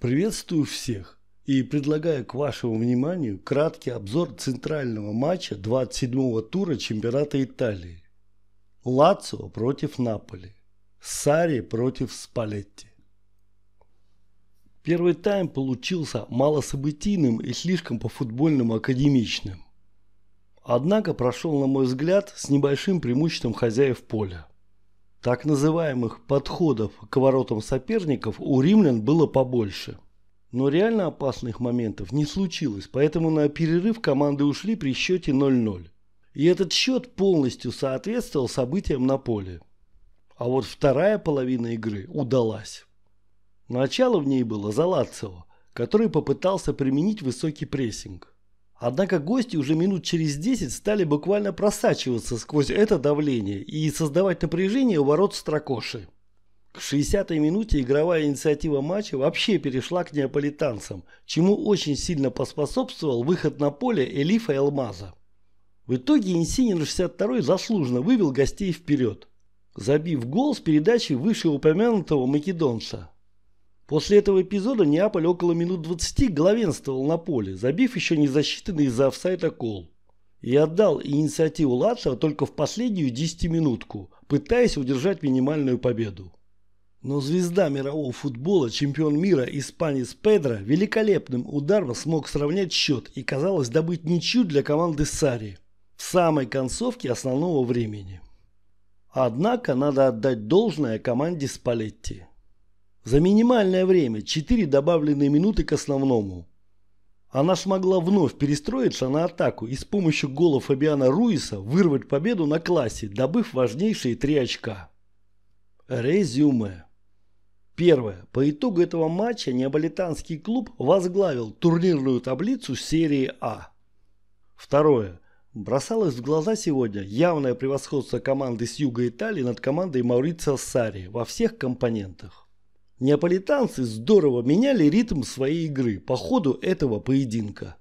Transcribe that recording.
Приветствую всех и предлагаю к вашему вниманию краткий обзор центрального матча 27-го тура чемпионата Италии. Лацио против Наполи. Сари против Спалетти. Первый тайм получился малособытийным и слишком по-футбольному академичным. Однако прошел, на мой взгляд, с небольшим преимуществом хозяев поля. Так называемых подходов к воротам соперников у римлян было побольше. Но реально опасных моментов не случилось, поэтому на перерыв команды ушли при счете 0-0. И этот счет полностью соответствовал событиям на поле. А вот вторая половина игры удалась. Начало в ней было за Лацио, который попытался применить высокий прессинг. Однако гости уже минут через 10 стали буквально просачиваться сквозь это давление и создавать напряжение у ворот Строкоши. К 60-й минуте игровая инициатива матча вообще перешла к неаполитанцам, чему очень сильно поспособствовал выход на поле Элифа Алмаза. В итоге Инсини 62-й заслуженно вывел гостей вперед, забив гол с передачи вышеупомянутого македонца. После этого эпизода Неаполь около минут 20 главенствовал на поле, забив еще не засчитанный из-за офсайта кол. И отдал инициативу Лацио только в последнюю десятиминутку, пытаясь удержать минимальную победу. Но звезда мирового футбола, чемпион мира испанец Педро великолепным ударом смог сравнять счет и, казалось, добыть ничью для команды Сари в самой концовке основного времени. Однако надо отдать должное команде Спалетти. За минимальное время, 4 добавленные минуты к основному. Она смогла вновь перестроиться на атаку и с помощью гола Фабиана Руиса вырвать победу на классе, добыв важнейшие 3 очка. Резюме. Первое. По итогу этого матча неаполитанский клуб возглавил турнирную таблицу серии А. Второе. Бросалось в глаза сегодня явное превосходство команды с юга Италии над командой Маурицио Сари во всех компонентах. Неаполитанцы здорово меняли ритм своей игры по ходу этого поединка.